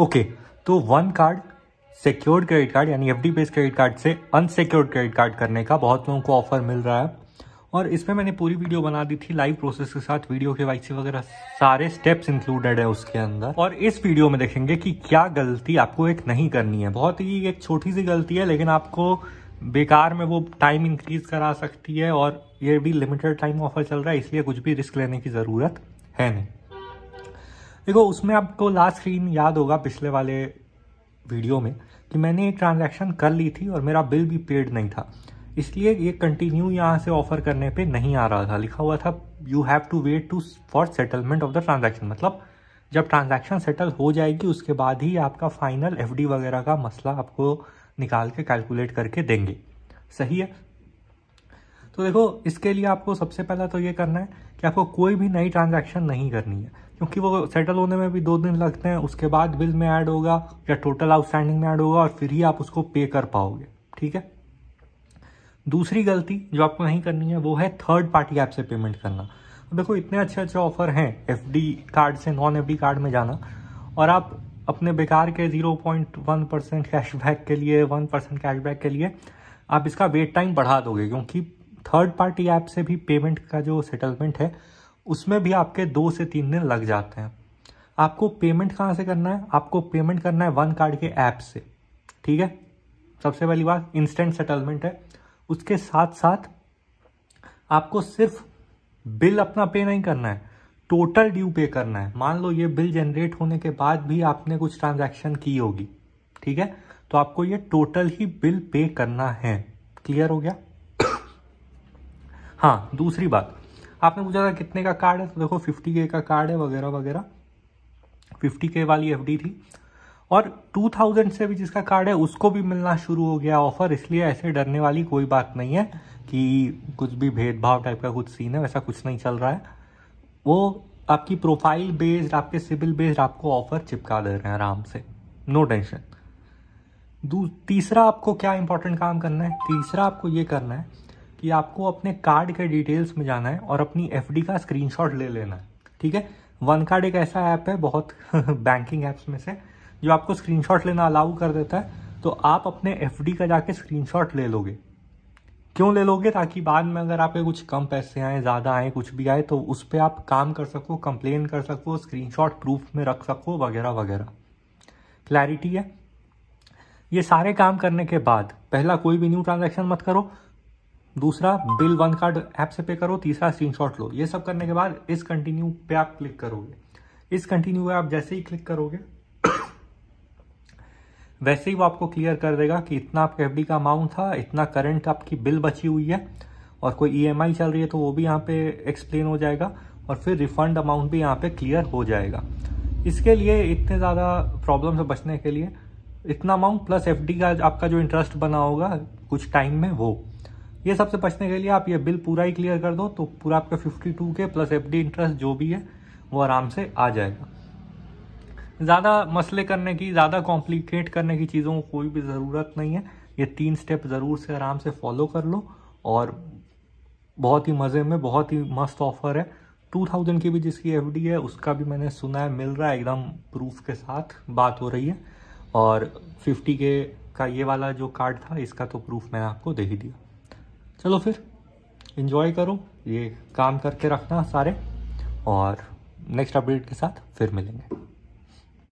okay तो one card secured credit card यानी F D based credit card से unsecured credit card करने का बहुत लोगों को ऑफर मिल रहा है और इसमें मैंने पूरी वीडियो बना दी थी लाइव प्रोसेस के साथ वीडियो के वाइसी वगैरह सारे स्टेप्स इंक्लूडेड है उसके अंदर और इस वीडियो में देखेंगे कि क्या गलती आपको एक नहीं करनी है बहुत ही एक छोटी सी गलती है लेकिन आपको बेकार में वो टाइम इंक्रीज करा सकती है और ये भी लिमिटेड टाइम ऑफर चल रहा है इसलिए कुछ भी रिस्क लेने की ज़रूरत है नहीं देखो उसमें आपको लास्ट स्क्रीन याद होगा पिछले वाले वीडियो में कि मैंने ये ट्रांजैक्शन कर ली थी और मेरा बिल भी पेड नहीं था इसलिए ये कंटिन्यू यहाँ से ऑफर करने पे नहीं आ रहा था लिखा हुआ था you have to wait to for settlement of the transaction मतलब जब ट्रांजैक्शन सेटल हो जाएगी उसके बाद ही आपका फाइनल एफ वगैरह का मसला आपको निकाल के कैलकुलेट करके देंगे सही है तो देखो इसके लिए आपको सबसे पहला तो ये करना है कि आपको कोई भी नई ट्रांजैक्शन नहीं करनी है क्योंकि वो सेटल होने में भी दो दिन लगते हैं उसके बाद बिल में ऐड होगा या टोटल आउटस्टैंडिंग में ऐड होगा और फिर ही आप उसको पे कर पाओगे ठीक है दूसरी गलती जो आपको नहीं करनी है वो है थर्ड पार्टी ऐप से पेमेंट करना देखो इतने अच्छे अच्छे ऑफर हैं एफ कार्ड से नॉन एफ कार्ड में जाना और आप अपने बेकार के 0.1 परसेंट कैशबैक के लिए 1 परसेंट कैशबैक के लिए आप इसका वेट टाइम बढ़ा दोगे क्योंकि थर्ड पार्टी ऐप से भी पेमेंट का जो सेटलमेंट है उसमें भी आपके दो से तीन दिन लग जाते हैं आपको पेमेंट कहाँ से करना है आपको पेमेंट करना है वन कार्ड के ऐप से ठीक है सबसे पहली बात इंस्टेंट सेटलमेंट है उसके साथ साथ आपको सिर्फ बिल अपना पे नहीं करना है टोटल ड्यू पे करना है मान लो ये बिल जनरेट होने के बाद भी आपने कुछ ट्रांजैक्शन की होगी ठीक है तो आपको ये टोटल ही बिल पे करना है क्लियर हो गया हाँ दूसरी बात आपने पूछा था कितने का कार्ड है तो देखो फिफ्टी के का कार्ड है वगैरह वगैरह फिफ्टी के वाली एफ थी और 2000 से भी जिसका कार्ड है उसको भी मिलना शुरू हो गया ऑफर इसलिए ऐसे डरने वाली कोई बात नहीं है कि कुछ भी भेदभाव टाइप का कुछ सीन है वैसा कुछ नहीं चल रहा है वो आपकी प्रोफाइल बेस्ड आपके सिविल बेस्ड आपको ऑफर चिपका दे रहे हैं आराम से नो टेंशन तीसरा आपको क्या इंपॉर्टेंट काम करना है तीसरा आपको ये करना है कि आपको अपने कार्ड के डिटेल्स में जाना है और अपनी एफ का स्क्रीनशॉट ले लेना है ठीक है वन कार्ड एक ऐसा ऐप है बहुत बैंकिंग ऐप्स में से जो आपको स्क्रीनशॉट लेना अलाउ कर देता है तो आप अपने एफ का जाके स्क्रीनशॉट ले लोगे क्यों ले लोगे ताकि बाद में अगर आपके कुछ कम पैसे आए ज़्यादा आए कुछ भी आए तो उस पर आप काम कर सको कंप्लेन कर सको स्क्रीनशॉट प्रूफ में रख सको वगैरह वगैरह क्लैरिटी है ये सारे काम करने के बाद पहला कोई भी न्यू ट्रांजैक्शन मत करो दूसरा बिल वन कार्ड ऐप से पे करो तीसरा स्क्रीनशॉट लो ये सब करने के बाद इस कंटिन्यू पे आप क्लिक करोगे इस कंटिन्यू पे आप जैसे ही क्लिक करोगे वैसे ही वो आपको क्लियर कर देगा कि इतना आपके एफ का अमाउंट था इतना करंट आपकी बिल बची हुई है और कोई ई e चल रही है तो वो भी यहाँ पे एक्सप्लेन हो जाएगा और फिर रिफंड अमाउंट भी यहाँ पे क्लियर हो जाएगा इसके लिए इतने ज़्यादा प्रॉब्लम से बचने के लिए इतना अमाउंट प्लस एफ का आपका जो इंटरेस्ट बना होगा कुछ टाइम में वो ये सबसे बचने के लिए आप ये बिल पूरा ही क्लियर कर दो तो पूरा आपका टू के प्लस एफडी इंटरेस्ट जो भी है वो आराम से आ जाएगा ज़्यादा मसले करने की ज़्यादा कॉम्प्लिकेट करने की चीज़ों को कोई भी ज़रूरत नहीं है ये तीन स्टेप ज़रूर से आराम से फॉलो कर लो और बहुत ही मज़े में बहुत ही मस्त ऑफर है टू थाउजेंड की भी जिसकी एफ डी है उसका भी मैंने सुना है मिल रहा है एकदम प्रूफ के साथ बात हो रही है और फिफ्टी के का ये वाला जो कार्ड था इसका तो प्रूफ मैंने आपको दे ही दिया चलो फिर इन्जॉय करो ये काम करके रखना सारे और नेक्स्ट अपडेट के साथ फिर मिलेंगे